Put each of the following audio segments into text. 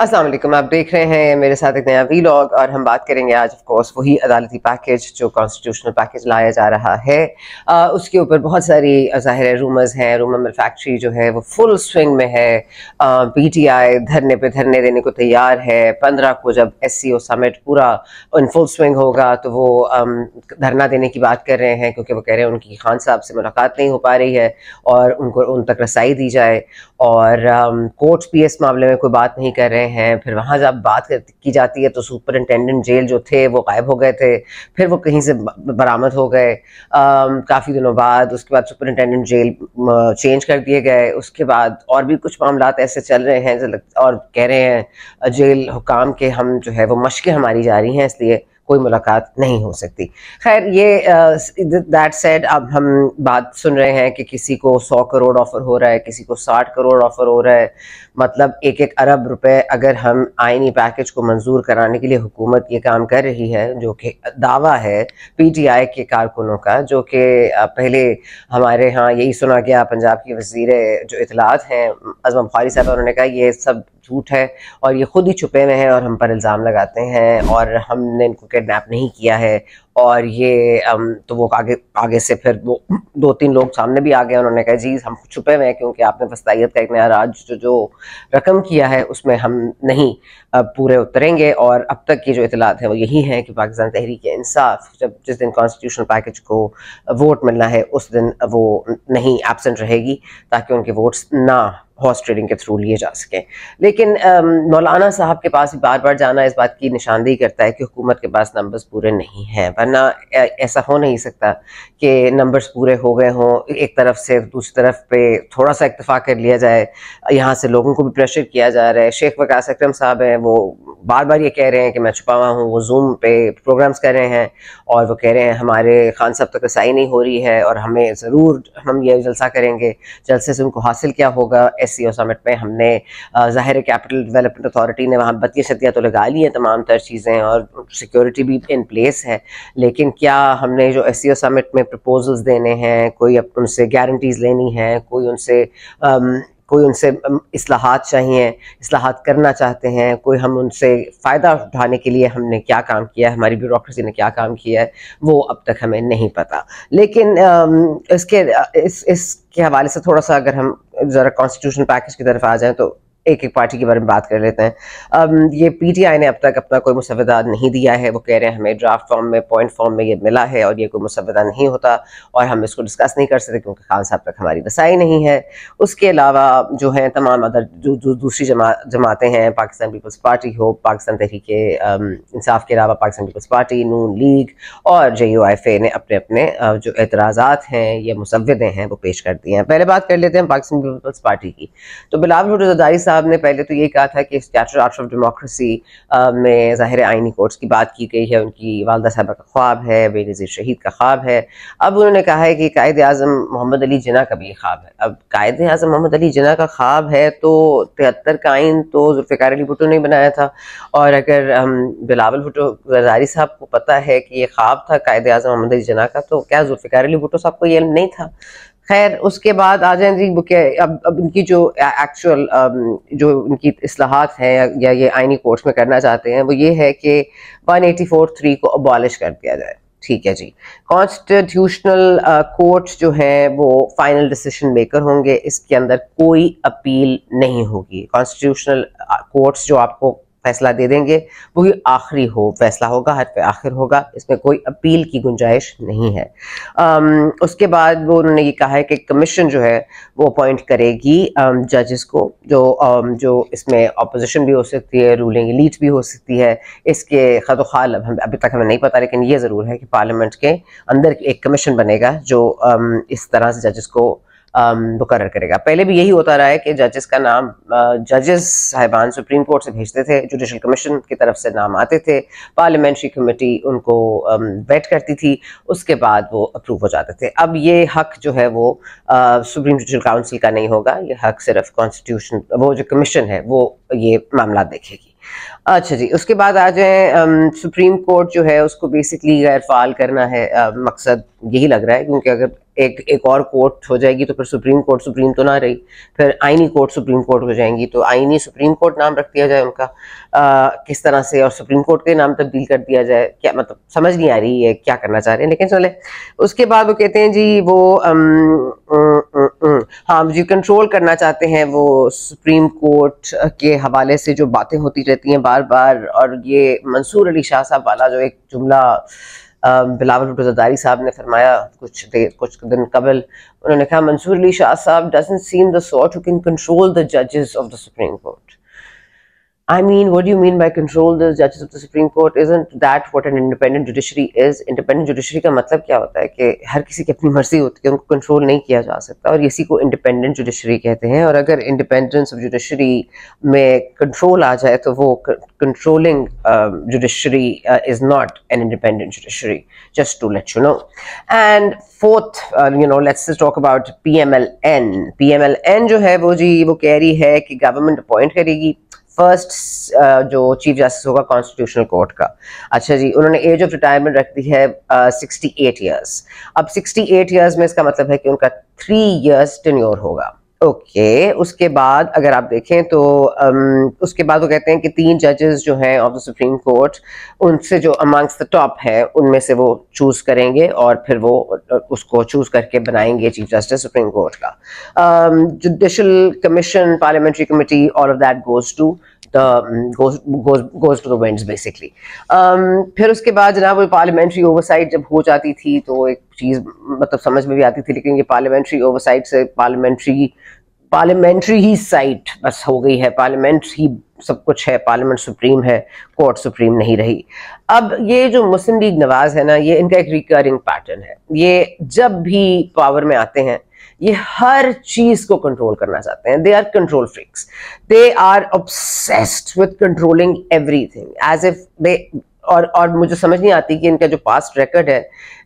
अस्सलाम वालेकुम आप देख रहे हैं मेरे साथ एक नया वीलॉग और हम बात करेंगे आज ऑफ कोर्स वही अदालती पैकेज जो कॉन्स्टिट्यूशनल पैकेज लाया जा रहा है आ, उसके ऊपर बहुत सारी ज़ाहिर है रूमर्स हैं रूमर फैक्ट्री जो है वो फुल स्विंग में है पीटीआई धरने पे धरने देने को तैयार है पंद्रह को जब एस सी ओ समिट पूरा इन फुल स्विंग होगा तो वो धरना देने की बात कर रहे हैं क्योंकि वो कह रहे हैं उनकी खान साहब से मुलाकात नहीं हो पा रही है और उनको उन तक रसाई दी जाए और कोर्ट भी इस मामले में कोई बात नहीं कर रहे गए हैं फिर वहाँ जब बात की जाती है तो सुपरिटेंडेंट जेल जो थे वो गायब हो गए थे फिर वो कहीं से बरामद हो गए काफ़ी दिनों बाद उसके बाद सुपरिटेंडेंट जेल चेंज कर दिए गए उसके बाद और भी कुछ मामला ऐसे चल रहे हैं और कह रहे हैं जेल हुकाम के हम जो है वो मशक़ें हमारी जारी हैं इसलिए कोई मुलाकात नहीं हो सकती खैर ये दैट सेड अब हम बात सुन रहे हैं कि किसी को सौ करोड़ ऑफर हो रहा है किसी को साठ करोड़ ऑफर हो रहा है मतलब एक एक अरब रुपए अगर हम आईनी पैकेज को मंजूर कराने के लिए हुकूमत ये काम कर रही है जो कि दावा है पीटीआई के कारकुनों का जो कि पहले हमारे यहाँ यही सुना गया पंजाब की वजीर जो इतलात हैं अजम खारी साहब उन्होंने कहा ये सब झूठ है और ये ख़ुद ही छुपे हुए हैं और हम पर इल्ज़ाम लगाते हैं और हमने इनको किडनैप नहीं किया है और ये अम, तो वो आगे आगे से फिर वो दो तीन लोग सामने भी आ गए उन्होंने कहा जी हम छुपे हुए हैं क्योंकि आपने फस्ताइत का एक नया राज जो जो रकम किया है उसमें हम नहीं पूरे उतरेंगे और अब तक की जो इतलात है वो यही है कि पाकिस्तान तहरीक इंसाफ जब जिस दिन कॉन्स्टिट्यूशनल पैकेज को वोट मिलना है उस दिन वो नहीं एबसेंट रहेगी ताकि उनके वोट्स ना हॉर्स ट्रेडिंग के थ्रू लिए जा सकें लेकिन मौलाना साहब के पास बार बार जाना इस बात की निशानदेही करता है कि हुकूमत के पास नंबर्स पूरे नहीं हैं वरना ऐसा हो नहीं सकता कि नंबर्स पूरे हो गए हों एक तरफ से दूसरी तरफ पे थोड़ा सा इतफा कर लिया जाए यहाँ से लोगों को भी प्रेशर किया जा रहा है शेख वकास अक्रम साहब हैं वो बार बार ये कह रहे हैं कि मैं छुपा हुआ हूँ वो जूम पे प्रोग्राम्स कर रहे हैं और वो कह रहे हैं हमारे खान साहब तक रसाई नहीं हो रही है और हमें ज़रूर हम ये जलसा करेंगे जलसे से उनको हासिल क्या होगा ऐसे एस समिट पर हमने ज़ाहिर कैपिटल डेवलपमेंट अथॉरिटी ने वहाँ बत्तीस शतियाँ तो लगा ली हैं तमाम तर चीज़ें और सिक्योरिटी भी इन प्लेस है लेकिन क्या हमने जो एस सी ओ समिट में प्रपोजल्स देने हैं कोई उनसे गारंटीज़ लेनी है कोई उनसे कोई उनसे असलाहत चाहिए असलाहत करना चाहते हैं कोई हम उनसे फ़ायदा उठाने के लिए हमने क्या काम किया है हमारी ब्यूरोसी ने क्या काम किया है वो अब तक हमें नहीं पता लेकिन इसके इस इसके हवाले से थोड़ा सा अगर हम ज़रा कॉन्स्टिट्यूशन पैकेज की तरफ आ जाएँ तो एक एक पार्टी के बारे में बात कर लेते हैं ये पीटीआई ने अब तक अपना कोई मुसवदा नहीं दिया है वो कह रहे हैं हमें ड्राफ्ट फॉर्म में पॉइंट फॉर्म में ये मिला है और ये कोई मुसवदा नहीं होता और हम इसको डिस्कस नहीं कर सकते क्योंकि खान साहब तक हमारी रसाई नहीं है उसके अलावा जो है तमाम अदर जो, जो दूसरी जमा जमातें हैं पाकिस्तान पीपल्स पार्टी हो पाकिस्तान तहरीक इंसाफ के अलावा Pakistan peoples party Noon league और जे यू आई ने अपने अपने जो एतराज़ा हैं या मुसवदे हैं वो पेश कर दिए हैं पहले बात कर लेते हैं पाकिस्तान पीपल्स पार्टी की तो बिलावल साहब साहब ने पहले तो ये कहा था कि स्टैचू आर्ट ऑफ डेमोक्रेसी में ज़ाहिर आइनी कोर्ट्स की बात की गई है उनकी वालदा साहबा का ख्वाब है बेनज़ीर शहीद का ख्वाब है अब उन्होंने कहा है कि कायद अजम मोहम्मद अली जना का भी ख्वाब है अब कायद अजम मोहम्मद अली जना का ख्वाब है तो तिहत्तर का आइन तो जुल्फ़िकार अली भुटो ने बनाया था और अगर बिलावल भुटो गजारी साहब को पता है कि ये ख्वाब था कायद अजम मोहम्मद अली जना का तो क्या जुल्फ़िकार अली भुटो साहब को ये नहीं था खैर उसके बाद आ जाए अब अब इनकी जो एक्चुअल जो इनकी असलाहत है या ये आइनी कोर्स में करना चाहते हैं वो ये है कि वन एटी फोर थ्री को अबॉलिश कर दिया जाए ठीक है जी कॉन्स्टिट्यूशनल कोर्ट जो है वो फाइनल डिसीजन मेकर होंगे इसके अंदर कोई अपील नहीं होगी कॉन्स्टिट्यूशनल कोर्ट्स जो आपको फैसला दे देंगे वही आखिरी हो फैसला होगा हर पे आखिर होगा इसमें कोई अपील की गुंजाइश नहीं है आम, उसके बाद वो उन्होंने ये कहा है कि कमीशन जो है वो अपॉइंट करेगी जजेस को जो आम, जो इसमें अपोजिशन भी हो सकती है रूलिंग लीड भी हो सकती है इसके खद खाल अब हम अभी तक हमें नहीं पता लेकिन ये ज़रूर है कि पार्लियामेंट के अंदर एक कमीशन बनेगा जो आम, इस तरह से जजेस को मुकर तो करेगा पहले भी यही होता रहा है कि जजेस का नाम जजेस साहिबान सुप्रीम कोर्ट से भेजते थे जुडिशल कमीशन की तरफ से नाम आते थे पार्लियामेंट्री कमेटी उनको वेट करती थी उसके बाद वो अप्रूव हो जाते थे अब ये हक जो है वो सुप्रीम जुडिशल काउंसिल का नहीं होगा ये हक सिर्फ कॉन्स्टिट्यूशन वो जो कमीशन है वो ये मामला देखेगी अच्छा जी उसके बाद आ जाए सुप्रीम कोर्ट जो है उसको बेसिकली गैर फाल करना है आ, मकसद यही लग रहा है क्योंकि अगर एक एक और कोर्ट हो जाएगी तो फिर सुप्रीम कोर्ट सुप्रीम तो ना रही फिर आईनी कोर्ट सुप्रीम कोर्ट हो जाएंगी तो आईनी सुप्रीम कोर्ट नाम रख दिया जाए उनका आ, किस तरह से और सुप्रीम कोर्ट के नाम तब्दील कर दिया जाए क्या मतलब समझ नहीं आ रही है क्या करना चाह रहे हैं लेकिन चले उसके बाद वो कहते हैं जी वो अम, हाँ जी कंट्रोल करना चाहते हैं वो सुप्रीम कोर्ट के हवाले से जो बातें होती रहती हैं बार बार और ये मंसूर अली शाह साहब वाला जो एक जुमला बिलावल भुटो जदारी साहब ने फरमाया कुछ देर कुछ दिन कबल उन्होंने कहा Mansoor Ali Shah sahab doesn't seem the who can control the जजेस of the supreme court I mean, what do you mean by control the judges of the Supreme Court? Isn't that what an independent judiciary is? Independent judiciary का मतलब क्या होता है कि हर किसी की अपनी मर्जी होती है उनको control नहीं किया जा सकता और इसी को independent judiciary कहते हैं और अगर independence of judiciary में control आ जाए तो वो controlling uh, judiciary uh, is not an independent judiciary. Just to let you know. And fourth, uh, you know, let's just talk about PMLN. PMLN जो है वो जी वो कह रही है कि government appoint करेगी फर्स्ट uh, जो चीफ जस्टिस होगा कॉन्स्टिट्यूशनल कोर्ट का अच्छा जी उन्होंने एज ऑफ रिटायरमेंट रख दी है सिक्सटी एट ईयर्स अब सिक्सटी एट ईयर्स में इसका मतलब है कि उनका थ्री ईयर्स टेन्योर होगा ओके okay, उसके बाद अगर आप देखें तो अम, उसके बाद वो कहते हैं कि तीन जजेस जो हैं ऑफ द सुप्रीम कोर्ट उनसे जो अमंग्स द टॉप हैं उनमें से वो चूज करेंगे और फिर वो उसको चूज करके बनाएंगे चीफ जस्टिस सुप्रीम कोर्ट का judicial commission parliamentary committee all of that goes to Um, goes to the winds basically um, फिर उसके बाद जनाब वो पार्लियामेंट्री ओवरसाइट जब हो जाती थी तो एक चीज़ मतलब समझ में भी आती थी लेकिन ये पार्लियामेंट्री ओवरसाइट से पार्लियामेंट्री पार्लियामेंट्री ही साइट बस हो गई है पार्लियामेंट ही सब कुछ है पार्लियामेंट सुप्रीम है कोर्ट सुप्रीम नहीं रही अब ये जो मुस्लिम लीग नवाज है ना ये इनका एक रिकरिंग पैटर्न है ये जब भी पावर में आते हैं ये हर चीज को कंट्रोल करना चाहते हैं they are control freaks they are obsessed with controlling everything as if they और और मुझे समझ नहीं आती कि इनका जो पास्ट रिकॉर्ड है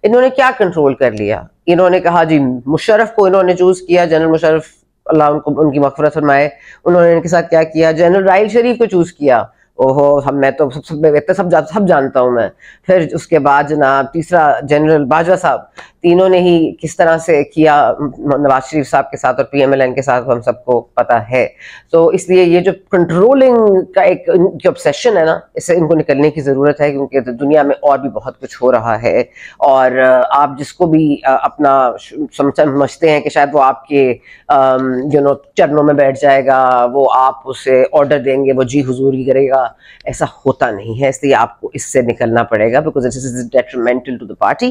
इन्होंने क्या कंट्रोल कर लिया इन्होंने कहा जी मुशरफ को इन्होंने चूज किया जनरल मुशरफ अल्लाह उनको उनकी मफरत फरमाए उन्होंने इनके साथ क्या किया जनरल राइल शरीफ को चूज किया ओहो हम मैं तो सब सब कहते सब जा, सब जानता हूँ मैं फिर उसके बाद जनाब तीसरा जनरल बाजवा साहब तीनों ने ही किस तरह से किया नवाज शरीफ साहब के साथ और पीएमएलएन के साथ हम सबको पता है तो इसलिए ये जो कंट्रोलिंग का एक जो ऑब्सेशन है ना इससे इनको निकलने की ज़रूरत है क्योंकि तो दुनिया में और भी बहुत कुछ हो रहा है और आप जिसको भी अपना समझते हैं कि शायद वो आपके यू नो चरणों में बैठ जाएगा वो आप उसे ऑर्डर देंगे वो जी हजूरी करेगा ऐसा होता नहीं है इसलिए आपको इससे निकलना पड़ेगा because it is detrimental to the party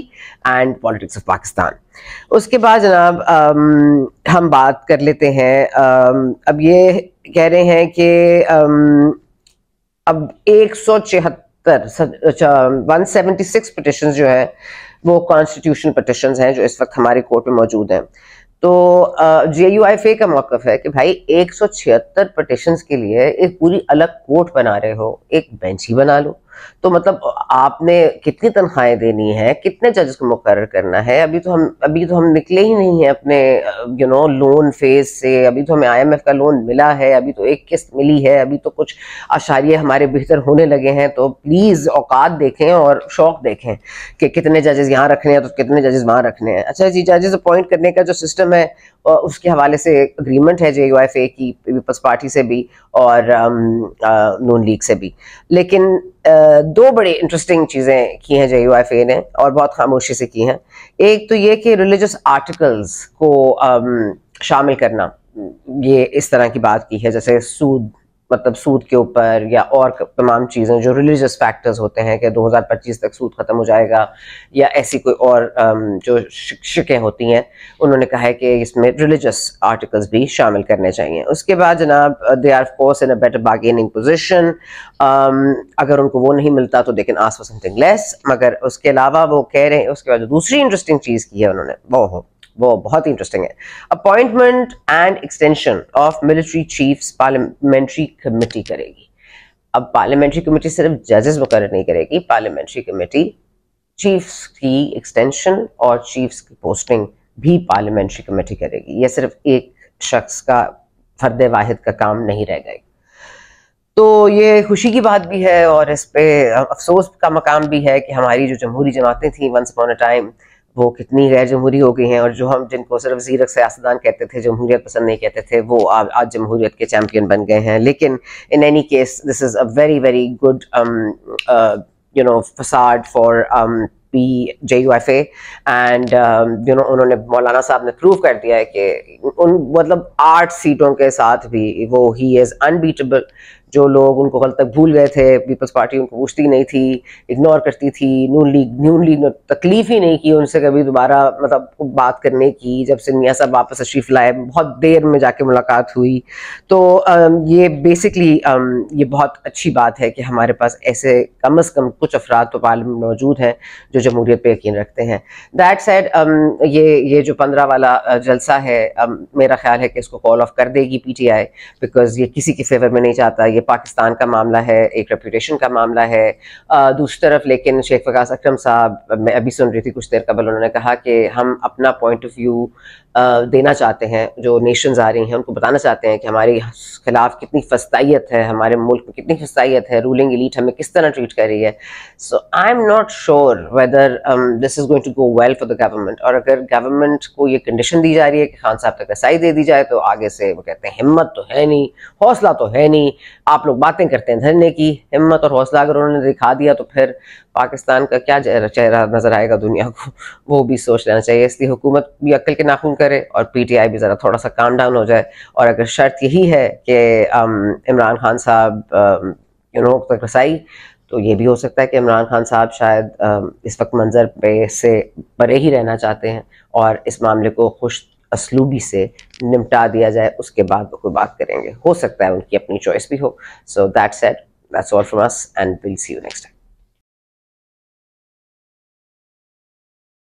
and politics of Pakistan उसके बाद जनाब हम बात कर लेते हैं आम, अब ये कह रहे हैं कि अब एक सौ छिहत्तर वन सेवेंटी सिक्स पटिशन जो है वो कॉन्स्टिट्यूशन पटिशन हैं जो इस वक्त हमारे कोर्ट में मौजूद हैं तो जे यू आई का मौकफ है कि भाई एक सौ छिहत्तर के लिए एक पूरी अलग कोर्ट बना रहे हो एक बेंच ही बना लो तो मतलब आपने कितनी तनख्वाहें देनी है कितने जजेस को मुकर करना है अभी तो हम अभी तो हम निकले ही नहीं हैं अपने यू नो लोन फेज से अभी तो हमें आईएमएफ का लोन मिला है अभी तो एक किस्त मिली है अभी तो कुछ आशारिये हमारे बेहतर होने लगे हैं तो प्लीज़ औकात देखें और शौक देखें कि कितने जजेस यहाँ रखने हैं तो कितने जजेस वहाँ रखने हैं अच्छा जी जजेस अपॉइंट करने का जो सिस्टम है उसके हवाले से अग्रीमेंट है जे यू एफ ए की पीपल्स पार्टी से भी और नून लीग से भी लेकिन दो बड़ी इंटरेस्टिंग चीज़ें की हैं जे यू आई ने और बहुत खामोशी से की हैं एक तो ये कि रिलीजस आर्टिकल्स को शामिल करना ये इस तरह की बात की है जैसे सूद मतलब सूद के ऊपर या और तमाम चीज़ें जो रिलीजियस फैक्टर्स होते हैं कि 2025 तक सूद ख़त्म हो जाएगा या ऐसी कोई और जो शिक्षकें होती हैं उन्होंने कहा है कि इसमें रिलीजियस आर्टिकल्स भी शामिल करने चाहिए उसके बाद जनाब they are force in a better bargaining position अगर उनको वो नहीं मिलता तो लेकिन आस फॉर समथिंग लेस मगर उसके अलावा वो कह रहे हैं उसके बाद जो दूसरी इंटरेस्टिंग चीज़ की है उन्होंने वो हो वो बहुत ही इंटरेस्टिंग है appointment and extension of military chiefs parliamentary committee करेगी अब पार्लियामेंट्री कमेटी सिर्फ जजेस मुकर नहीं करेगी पार्लियामेंट्री कमेटी चीफ्स की एक्सटेंशन और चीफ्स की पोस्टिंग भी पार्लियामेंट्री कमेटी करेगी यह सिर्फ एक शख्स का फर्द वाहिद का काम नहीं रह जाएगा तो ये खुशी की बात भी है और इस पे अफसोस का मकाम भी है कि हमारी जो जमहूरी जमातें थी वंस अपॉन अ टाइम वो कितनी गैर जमहूरी हो गई हैं और जो हम जिनको सिर्फ जीरक सियासतदान कहते थे जमहूरियत पसंद नहीं कहते थे वो आ, आज जमहूरियत के चैम्पियन बन गए हैं लेकिन in any case this is a very very good you know facade for P J U F and you know उन्होंने मौलाना साहब ने प्रूव कर दिया है कि उन मतलब आठ सीटों के साथ भी वो ही इज़ अनबीटेबल जो लोग उनको कल तक भूल गए थे पीपल्स पार्टी उनको पूछती नहीं थी इग्नोर करती थी नून लीग नून लीग ने तकलीफ ही नहीं की उनसे कभी दोबारा मतलब बात करने की जब से निया साहब वापस तशरीफ लाए बहुत देर में जाके मुलाकात हुई तो ये बेसिकली ये बहुत अच्छी बात है कि हमारे पास ऐसे कम अज़ कम कुछ अफराद तो पार्लियामेंट में मौजूद हैं जो जमहूरियत पर यकीन रखते हैं दैट सेड ये ये जो पंद्रह वाला जलसा है मेरा ख्याल है कि इसको कॉल ऑफ कर देगी पी टी आई बिकॉज ये किसी के फेवर में नहीं चाहता ये पाकिस्तान का मामला है एक रेपूटेशन का मामला है दूसरी तरफ लेकिन शेख वकास अक्रम साहब मैं अभी सुन रही थी कुछ देर कबल उन्होंने कहा कि हम अपना पॉइंट ऑफ व्यू देना चाहते हैं जो नेशंस आ रही हैं उनको बताना चाहते हैं कि हमारे खिलाफ कितनी फस्ताइत है हमारे मुल्क में कितनी फस्ताइत है रूलिंग इलीट हमें किस तरह ट्रीट कर रही है so I am not sure whether this is going to go well for the government और अगर गवर्नमेंट को ये कंडीशन दी जा रही है कि खान साहब तक रसाई दे दी जाए तो आगे से वो कहते हैं हिम्मत तो है नहीं हौसला तो है नहीं आप लोग बातें करते हैं धरने की हिम्मत और हौसला अगर उन्होंने दिखा दिया तो फिर पाकिस्तान का क्या चेहरा नज़र आएगा दुनिया को वो भी सोच लेना चाहिए इसलिए हुकूमत भी अक्ल के नाखून कर करे और पीटीआई भी ज़रा थोड़ा सा काम डाउन हो जाए और अगर शर्त यही है कि um, इमरान खान साहब यू नो तक रसाई तो ये भी हो सकता है कि इमरान खान साहब शायद um, इस वक्त मंजर पे से परे ही रहना चाहते हैं और इस मामले को खुश असलूबी से निपटा दिया जाए उसके बाद वो कोई बात करेंगे हो सकता है उनकी अपनी चॉइस भी हो so that set that's all from us and will see you next time